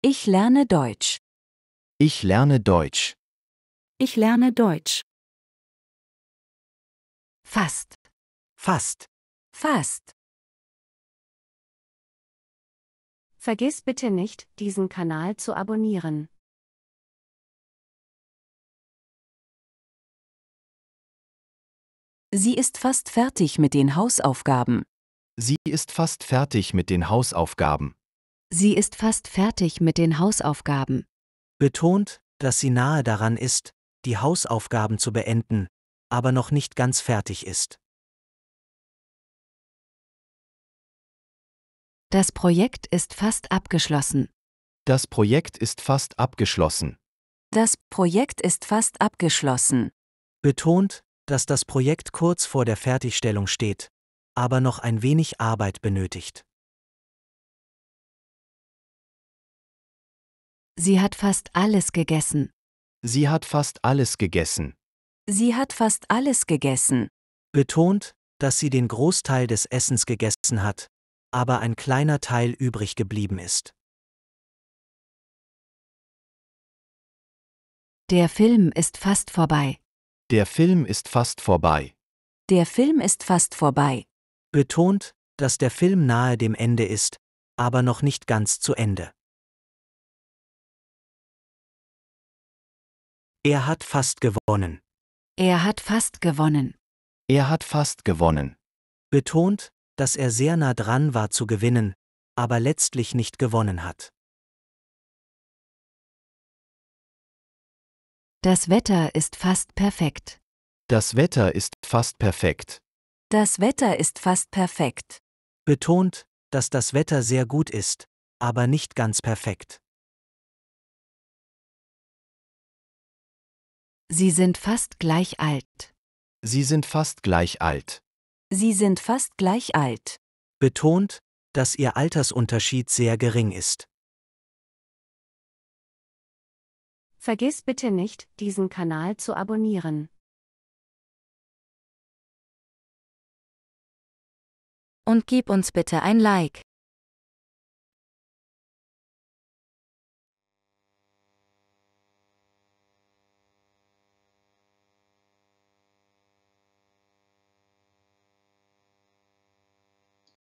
Ich lerne Deutsch. Ich lerne Deutsch. Ich lerne Deutsch. Fast. Fast. Fast. Vergiss bitte nicht, diesen Kanal zu abonnieren. Sie ist fast fertig mit den Hausaufgaben. Sie ist fast fertig mit den Hausaufgaben. Sie ist fast fertig mit den Hausaufgaben. Betont, dass sie nahe daran ist, die Hausaufgaben zu beenden, aber noch nicht ganz fertig ist. Das Projekt ist fast abgeschlossen. Das Projekt ist fast abgeschlossen. Das Projekt ist fast abgeschlossen. Betont, dass das Projekt kurz vor der Fertigstellung steht, aber noch ein wenig Arbeit benötigt. Sie hat fast alles gegessen. Sie hat fast alles gegessen. Sie hat fast alles gegessen. Betont, dass sie den Großteil des Essens gegessen hat, aber ein kleiner Teil übrig geblieben ist. Der Film ist fast vorbei. Der Film ist fast vorbei. Der Film ist fast vorbei. Betont, dass der Film nahe dem Ende ist, aber noch nicht ganz zu Ende. Er hat fast gewonnen. Er hat fast gewonnen. Er hat fast gewonnen. Betont, dass er sehr nah dran war zu gewinnen, aber letztlich nicht gewonnen hat. Das Wetter ist fast perfekt. Das Wetter ist fast perfekt. Das Wetter ist fast perfekt. Betont, dass das Wetter sehr gut ist, aber nicht ganz perfekt. Sie sind fast gleich alt. Sie sind fast gleich alt. Sie sind fast gleich alt. Betont, dass ihr Altersunterschied sehr gering ist. Vergiss bitte nicht, diesen Kanal zu abonnieren. Und gib uns bitte ein Like.